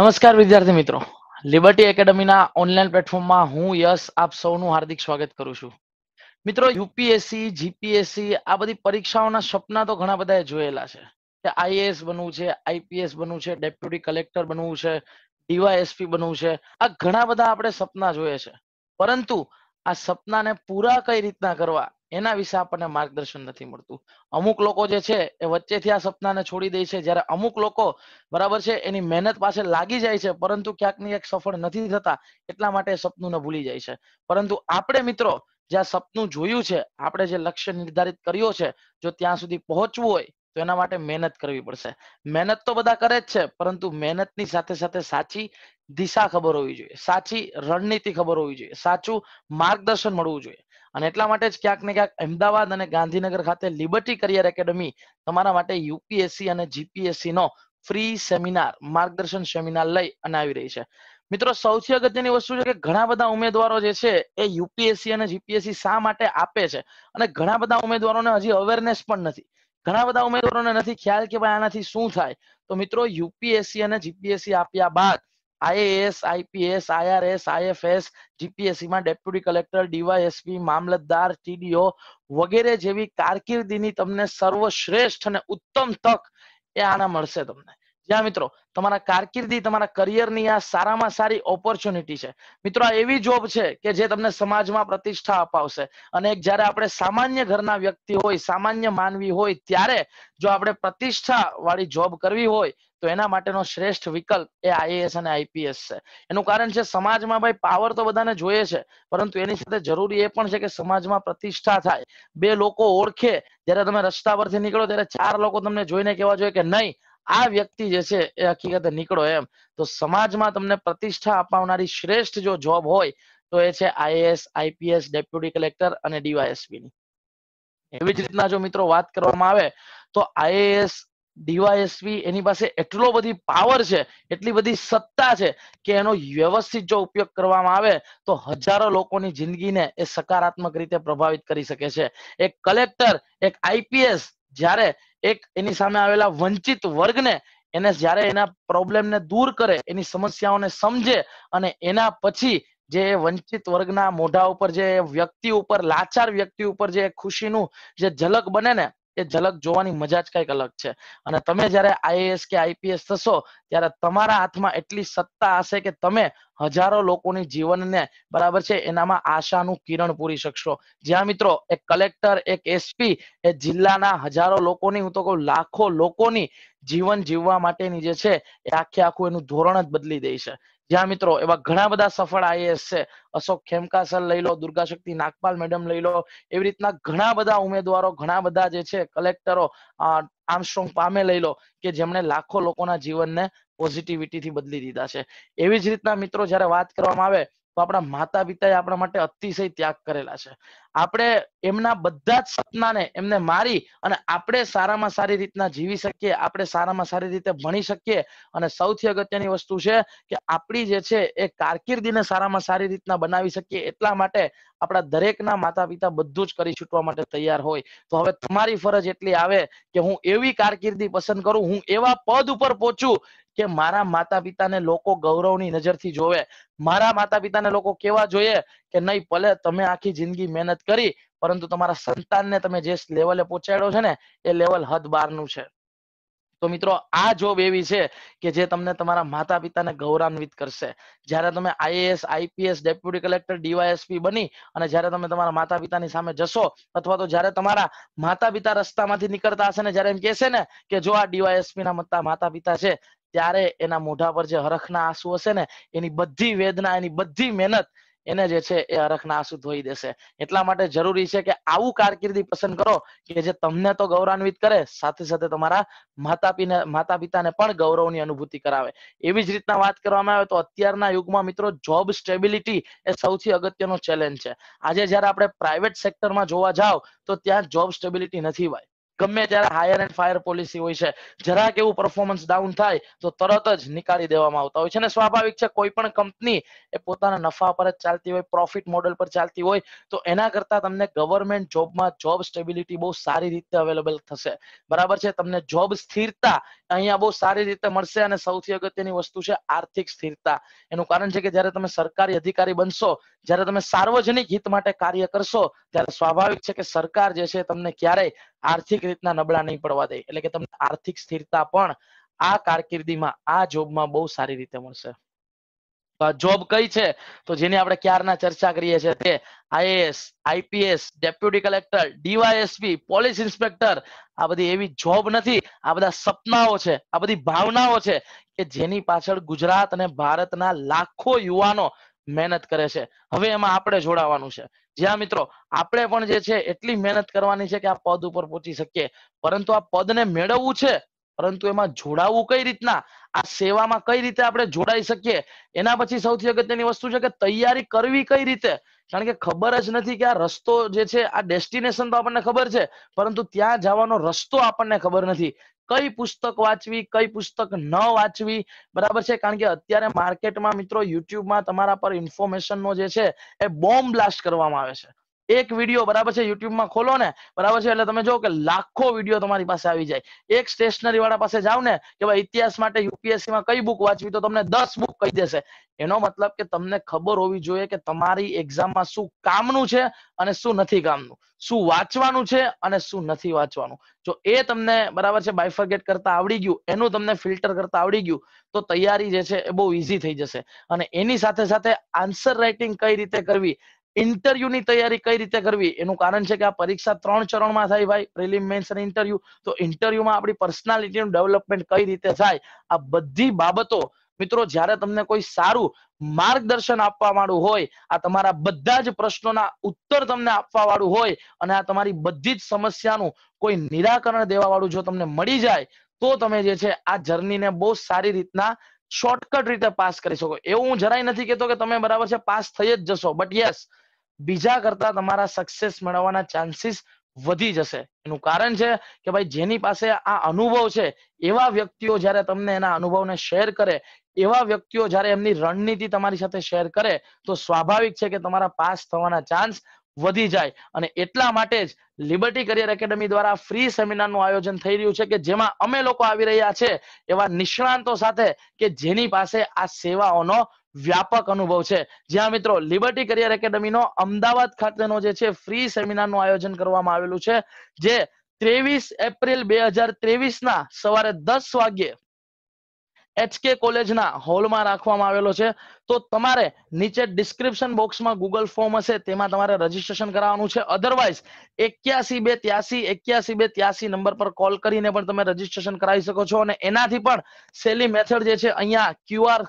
નમસ્કાર વિદ્યાર્થી મિત્રો લિબર્ટી એકેડમીના ઓનલાઈન પ્લેટફોર્મમાં હું યશ આપ સૌનું હાર્દિક સ્વાગત કરું છું મિત્રો યુપીએસસી જીપીએસસી આ બધી પરીક્ષાઓના સપના તો ઘણા બધા જોયેલા છે કે આઈએએસ બનવું છે આઈપીએસ બનવું છે ડેપ્યુટી કલેક્ટર બનવું છે ડીવાયએસપી બનવું છે આ ઘણા બધા આપણે સપના જોઈએ છે પરંતુ આ સપનાને પૂરા કઈ રીતના કરવા એના વિશે આપણને માર્ગદર્શન નથી મળતું અમુક લોકો જે છે એ વચ્ચેથી આ સપનાને છોડી દે છે જ્યારે અમુક લોકો બરાબર છે એની મહેનત પાસે લાગી જાય છે પરંતુ ક્યાંકની એક સફળ નથી થતા એટલા માટે સપનું ભૂલી જાય છે પરંતુ આપણે મિત્રો જ્યાં સપનું જોયું છે આપણે જે લક્ષ્ય નિર્ધારિત કર્યો છે જો ત્યાં સુધી પહોંચવું હોય તો એના માટે મહેનત કરવી પડશે મહેનત તો બધા કરે જ છે પરંતુ મહેનતની સાથે સાથે સાચી દિશા ખબર હોવી જોઈએ સાચી રણનીતિ ખબર હોવી જોઈએ સાચું માર્ગદર્શન મળવું જોઈએ અને એટલા માટે જ ક્યાંક ને ક્યાંક અમદાવાદ અને ગાંધીનગર ખાતે લિબર્ટી કરિયર એકેડમી તમારા માટે યુપીએસસી અને જીપીએસસી નો ફ્રી સેમિનાર માર્ગદર્શન સેમિનાર લઈ અને આવી રહી છે મિત્રો સૌથી અગત્યની વસ્તુ છે કે ઘણા બધા ઉમેદવારો જે છે એ યુપીએસસી અને જીપીએસસી શા માટે આપે છે અને ઘણા બધા ઉમેદવારોને હજી અવેરનેસ પણ નથી ઘણા બધા ઉમેદવારોને નથી ખ્યાલ કે ભાઈ આનાથી શું થાય તો મિત્રો યુપીએસસી અને જીપીએસસી આપ્યા બાદ આઈએએસ આઈપીએસ આઈઆરએસ આઈએફએસ જીપીએસસીમાં ડેપ્યુટી કલેક્ટર ડીવાયએસપી મામલતદાર ટીડીઓ વગેરે જેવી કારકિર્દીની તમને સર્વશ્રેષ્ઠ અને ઉત્તમ તક એ આના મળશે તમને જ્યાં મિત્રો તમારા કારકિર્દી તમારા કરિયરની આ સારામાં સારી ઓપોર્ચ્યુનિટી છે મિત્રો આ એવી જોબ છે કે જે તમને સમાજમાં પ્રતિષ્ઠા અપાવશે અને એક જ્યારે આપણે સામાન્ય ઘરના વ્યક્તિ હોય સામાન્ય માનવી હોય ત્યારે જો આપણે પ્રતિષ્ઠા વાળી જોબ કરવી હોય તો એના માટેનો શ્રેષ્ઠ વિકલ્પ એ આઈએએસ અને આઈપીએસ છે એનું કારણ છે સમાજમાં ભાઈ પાવર તો બધાને જોઈએ છે પરંતુ એની સાથે જરૂરી એ પણ છે કે સમાજમાં પ્રતિષ્ઠા થાય બે લોકો ઓળખે જ્યારે તમે રસ્તા પરથી નીકળો ત્યારે ચાર લોકો તમને જોઈને કહેવા જોઈએ કે નહીં આ વ્યક્તિ જે છે એ હકીકતે નીકળો એમ તો સમાજમાં તમને પ્રતિષ્ઠા અપાવનારી શ્રેષ્ઠ જો જોબ હોય તો એ છે આઈએએસ આઈપીએસ ડેપ્યુટી કલેક્ટર અને ડીવાયએસપી ની એવી જ રીતના જો મિત્રો વાત કરવામાં આવે તો આઈએએસ ડીવાયએસપી એની પાસે એટલો બધી પાવર છે એટલી બધી સત્તા છે કે એનો વ્યવસ્થિત જો ઉપયોગ કરવામાં આવે તો હજારો લોકોની જિંદગીને એ સકારાત્મક રીતે પ્રભાવિત કરી શકે છે એક કલેક્ટર એક આઈપીએસ જ્યારે એક એની સામે આવેલા વંચિત વર્ગને એને જ્યારે એના પ્રોબ્લેમને દૂર કરે એની સમસ્યાઓને સમજે અને એના પછી જે વંચિત વર્ગના મોઢા ઉપર જે વ્યક્તિ ઉપર લાચાર વ્યક્તિ ઉપર જે ખુશીનું જે ઝલક બને ને એ ઝલક જોવાની મજા જ કંઈક અલગ છે અને તમે જ્યારે આઈએએસ કે આઈપીએસ થશો ત્યારે તમારા હાથમાં એટલી સત્તા હશે કે તમે હજારો લોકોની જીવનને બરાબર છે એનામાં આશાનું કિરણ પૂરી શકશો જ્યાં મિત્રો એક કલેક્ટર એક એસપી એ જિલ્લાના હજારો લોકોની હું તો કહું લાખો લોકોની જીવન જીવવા માટેની જે છે એ આખે આખું એનું ધોરણ જ બદલી દે છે જ્યાં મિત્રો એવા ઘણા બધા સફળ આઈએએસ છે અશોક ખેમકા લઈ લો દુર્ગા શક્તિ નાગપાલ મેડમ લઈ લો એવી રીતના ઘણા બધા ઉમેદવારો ઘણા બધા જે છે કલેક્ટરો આર્મસ્ટ્રોંગ પામે લઈ લો કે જેમણે લાખો લોકોના જીવનને થી બદલી દીધા છે એવી જ રીતના મિત્રો જયારે વાત કરવામાં આવે તો આપણા માતા પિતાએ આપણા માટે અતિશય ત્યાગ કરેલા છે આપણે એમના બધા જ સપનાને એમને મારી અને આપણે સારામાં સારી રીતના જીવી શકીએ આપણે સારામાં સારી રીતે ભણી શકીએ અને સૌથી અગત્યની વસ્તુ છે કે આપણી જે છે એ કારકિર્દીને સારામાં સારી રીતના બનાવી શકીએ એટલા માટે આપણા દરેકના માતા પિતા બધું જ કરી છૂટવા માટે તૈયાર હોય તો હવે તમારી ફરજ એટલી આવે કે હું એવી કારકિર્દી પસંદ કરું હું એવા પદ ઉપર પહોંચું કે મારા માતા પિતાને લોકો ગૌરવની નજરથી જોવે મારા માતા પિતાને લોકો કેવા જોઈએ કે નહીં ભલે તમે આખી જિંદગી મહેનત કરી પરંતુ તમારા સંતાનને તમે જે લેવલે પહોંચાડ્યો છે ને એ લેવલ હદ બહારનું છે તો મિત્રો આ જોબ એવી છે કે જે તમને તમારા માતા પિતાને ગૌરવાન્વિત કરશે જ્યારે તમે IAS IPS deputy collector DYSP બની અને જ્યારે તમે તમારા માતા પિતાની સામે જશો અથવા તો જ્યારે તમારા માતા પિતા રસ્તામાંથી નીકળતા હશે ને જ્યારે એમ કહેશે ને કે જો આ ડીવાયએસપી ના મતતા માતા પિતા છે ત્યારે એના મોઢા પર જે હરખના આંસુ હશે ને એની બધી વેદના એની બધી મહેનત એને જે છે એ હરખના આંસુ ધોઈ દેશે એટલા માટે જરૂરી છે કે આવું કારકિર્દી પસંદ કરો કે જે તમને તો ગૌરવાન્વિત કરે સાથે સાથે તમારા માતા પિતાને માતા પિતાને પણ ગૌરવની અનુભૂતિ કરાવે એવી જ રીતના વાત કરવામાં આવે તો અત્યારના યુગમાં મિત્રો જોબ સ્ટેબિલિટી એ સૌથી અગત્યનો ચેલેન્જ છે આજે જ્યારે આપણે પ્રાઇવેટ સેક્ટરમાં જોવા જાવ તો ત્યાં જોબ સ્ટેબિલિટી નથી ભાઈ ગમે ત્યારે હાયર એન્ડ ફાયર પોલિસી હોય છે જરાક એવું પરફોર્મન્સ ડાઉન થાય તો તરત જ નીકાળી દેવામાં આવતા હોય છે અને સ્વાભાવિક છે કોઈ પણ કંપની એ પોતાના નફા પર જ ચાલતી હોય પ્રોફિટ મોડલ પર ચાલતી હોય તો એના કરતા તમને ગવર્મેન્ટ જોબમાં જોબ સ્ટેબિલિટી બહુ સારી રીતે અવેલેબલ થશે બરાબર છે તમને જોબ સ્થિરતા અહીંયા બહુ સારી રીતે મળશે અને સૌથી અગત્યની વસ્તુ છે આર્થિક સ્થિરતા એનું કારણ છે કે જ્યારે તમે સરકારી અધિકારી બનશો જ્યારે તમે સાર્વજનિક હિત માટે કાર્ય કરશો ત્યારે સ્વાભાવિક છે કે સરકાર જે છે તમને ક્યારેય આર્થિક રીતના નબળા નહીં પડવા દે એટલે કે તમને આર્થિક સ્થિરતા પણ આ કારકિર્દીમાં આ જોબમાં બહુ સારી રીતે મળશે જોબ કઈ છે તો જેની આપણે ક્યારના ચર્ચા કરીએ છીએ તે IAS IPS deputy collector DYSP police inspector આ બધી એવી જોબ નથી આ બધા સપનાઓ છે આ બધી ભાવનાઓ છે કે જેની પાછળ ગુજરાત અને ભારતના લાખો યુવાનો મહેનત કરે છે હવે એમાં આપણે જોડાવાનું છે જ્યાં મિત્રો આપણે પણ જે છે એટલી મહેનત કરવાની છે કે આ પદ ઉપર પહોંચી શકીએ પરંતુ આ પદને મેળવવું છે પરંતુ એમાં જોડાવું કઈ રીતના આ સેવામાં કઈ રીતે આપણે જોડાઈ શકીએ એના પછી સૌથી અગત્યની વસ્તુ છે કે તૈયારી કરવી કઈ રીતે કારણ કે ખબર જ નથી કે આ રસ્તો જે છે આ ડેસ્ટિનેશન તો આપણને ખબર છે પરંતુ ત્યાં જવાનો રસ્તો આપણને ખબર નથી કઈ પુસ્તક વાંચવી કઈ પુસ્તક ન વાંચવી બરાબર છે કારણ કે અત્યારે માર્કેટમાં મિત્રો યુટ્યુબમાં તમારા પર ઇન્ફોર્મેશનનો જે છે એ બોમ્બ બ્લાસ્ટ કરવામાં આવે છે એક વિડીયો બરાબર છે યુટ્યુબમાં ખોલો ને બરાબર છે એટલે તમે જો કે લાખો વિડીયો તમારી પાસે આવી જાય એક સ્ટેશનરી વાળા પાસે જાવ ને કે ભાઈ ઇતિહાસ માટે યુપીએસસી માં કઈ બુક વાંચવી તો તમને દસ બુક કહી દેશે એનો મતલબ કે તમને ખબર હોવી જોઈએ કે તમારી એક્ઝામમાં શું કામનું છે અને શું નથી કામનું શું વાંચવાનું છે અને શું નથી વાંચવાનું જો એ તમને બરાબર છે બાયફર્ગેટ કરતા આવડી ગયું એનું તમને ફિલ્ટર કરતા આવડી ગયું તો તૈયારી જે છે એ બહુ ઈઝી થઈ જશે અને એની સાથે સાથે આન્સર રાઇટિંગ કઈ રીતે કરવી ઇન્ટરવ્યુની તૈયારી કઈ રીતે કરવી એનું કારણ છે કે આ પરીક્ષા ત્રણ ચરણમાં થાય ભાઈ પ્રિલિમ મેન્સ અને ઇન્ટરવ્યુ તો ઇન્ટરવ્યુમાં આપણી પર્સનાલિટીનું ડેવલપમેન્ટ કઈ રીતે થાય આ બધી બાબતો મિત્રો જ્યારે તમને કોઈ સારું માર્ગદર્શન આપવા વાળું હોય આ તમારા બધા જ પ્રશ્નોના ઉત્તર તમને આપવા વાળું હોય અને આ તમારી બધી જ સમસ્યાનું કોઈ નિરાકરણ દેવા વાળું જો તમને મળી જાય તો તમે જે છે આ જર્નીને બહુ સારી રીતના શોર્ટકટ રીતે પાસ કરી શકો એવું હું જરાય નથી કહેતો કે તમે બરાબર છે પાસ થઈ જ જશો બટ યસ બીજા કરતા તમારા સક્સેસ મેળવવાના ચાન્સીસ વધી જશે એનું કારણ છે કે ભાઈ જેની પાસે આ અનુભવ છે એવા વ્યક્તિઓ જયારે તમને એના અનુભવને શેર કરે એવા વ્યક્તિઓ જયારે એમની રણનીતિ તમારી સાથે શેર કરે તો સ્વાભાવિક છે કે તમારા પાસ થવાના ચાન્સ વધી જાય અને એટલા માટે જ લિબર્ટી કરિયર એકેડમી દ્વારા ફ્રી સેમિનારનું આયોજન થઈ રહ્યું છે કે જેમાં અમે લોકો આવી રહ્યા છે એવા નિષ્ણાંતો સાથે કે જેની પાસે આ સેવાઓનો વ્યાપક અનુભવ છે જ્યાં મિત્રો લિબર્ટી કરિયર એકેડમીનો અમદાવાદ ખાતેનો જે છે ફ્રી સેમિનારનું આયોજન કરવામાં આવેલું છે જે ત્રેવીસ એપ્રિલ બે હજાર ત્રેવીસ ના સવારે દસ વાગ્યે એચકે કોલેજના હોલમાં રાખવામાં આવેલો છે તો તમારે નીચે ડિસ્ક્રિપ્શન બોક્સમાં ગૂગલ ફોર્મ હશે તેમાં તમારે રજીસ્ટ્રેશન કરાવવાનું છે અધરવાઇઝ એક્યાસી બે ત્યાસી એક્યાસી બે ત્યાસી નંબર પર કોલ કરીને પણ તમે રજીસ્ટ્રેશન કરાવી શકો છો અને એનાથી પણ સેલી મેથડ જે છે અહીંયા ક્યુઆર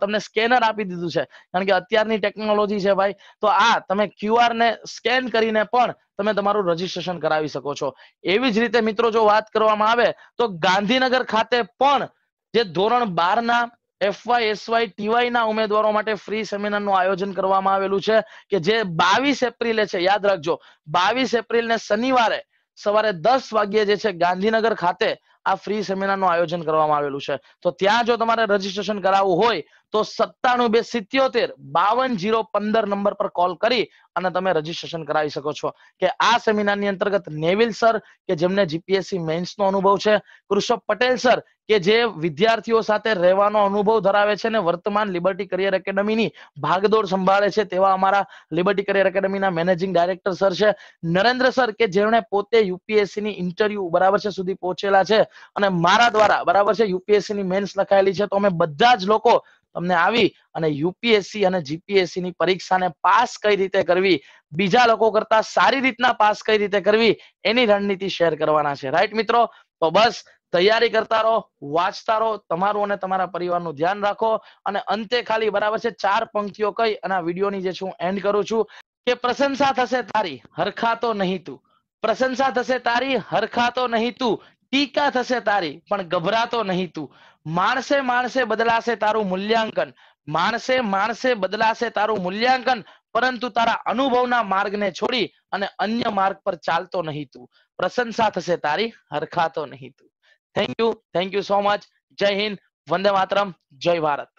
તમને સ્કેનર આપી દીધું છે કારણ કે અત્યારની ટેકનોલોજી છે ભાઈ તો આ તમે ક્યુઆર ને સ્કેન કરીને પણ તમે તમારું રજીસ્ટ્રેશન કરાવી શકો છો એવી જ રીતે મિત્રો જો વાત કરવામાં આવે તો ગાંધીનગર ખાતે પણ જે ધોરણ બાર ના એફવાય એસવાય ટીવાય ના ઉમેદવારો માટે ફ્રી સેમિનાર નું આયોજન કરવામાં આવેલું છે કે જે બાવીસ એપ્રિલે છે યાદ રાખજો બાવીસ એપ્રિલ ને શનિવારે સવારે દસ વાગ્યે જે છે ગાંધીનગર ખાતે આ ફ્રી સેમિનારનું આયોજન કરવામાં આવેલું છે તો ત્યાં જો તમારે રજીસ્ટ્રેશન કરાવવું હોય તો સત્તાણું બે સિત્યોતેર બાવન જીરો પંદર નંબર પર કોલ કરી અને તમે રજીસ્ટ્રેશન કરાવી શકો છો કે આ સેમિનારની અંતર્ગત નેવિલ સર કે જેમને જીપીએસસી મેન્સ નો અનુભવ છે કૃષભ પટેલ સર કે જે વિદ્યાર્થીઓ સાથે રહેવાનો અનુભવ ધરાવે છે અને વર્તમાન લિબર્ટી કરિયર એકેડમીની ભાગદોડ સંભાળે છે તેવા અમારા લિબર્ટી કરિયર એકેડમીના મેનેજિંગ ડાયરેક્ટર સર છે નરેન્દ્ર સર કે જેમણે પોતે યુપીએસસી ની ઇન્ટરવ્યુ બરાબર છે સુધી પહોંચેલા છે અને મારા દ્વારા બરાબર છે યુપીએસસી ની મેન્સ લખાયેલી છે તો અમે બધા જ લોકો તમને આવી અને યુપીએસસી અને જીપીએસસી ની પરીક્ષાને પાસ કઈ રીતે કરવી બીજા લોકો કરતા સારી રીતના પાસ કઈ રીતે કરવી એની રણનીતિ શેર કરવાના છે રાઈટ મિત્રો તો બસ તૈયારી કરતા રહો વાંચતા રહો તમારું અને તમારા પરિવારનું ધ્યાન રાખો અને અંતે ખાલી બરાબર છે ચાર પંક્તિઓ કઈ અને આ વિડીયોની જે છું એન્ડ કરું છું કે પ્રશંસા થશે તારી હરખાતો નહીં તું પ્રશંસા થશે તારી હરખાતો નહીં તું ટીકા થશે તારી પણ ગભરાતો નહીં તું માણસે માણસે બદલાશે તારું મૂલ્યાંકન માણસે માણસે બદલાશે તારું મૂલ્યાંકન પરંતુ તારા અનુભવના માર્ગને છોડી અને અન્ય માર્ગ પર ચાલતો નહીં તું પ્રશંસા થશે તારી હરખાતો નહીં તું thank you thank you so much જય હિન્દ વંદે માતરમ જય ભારત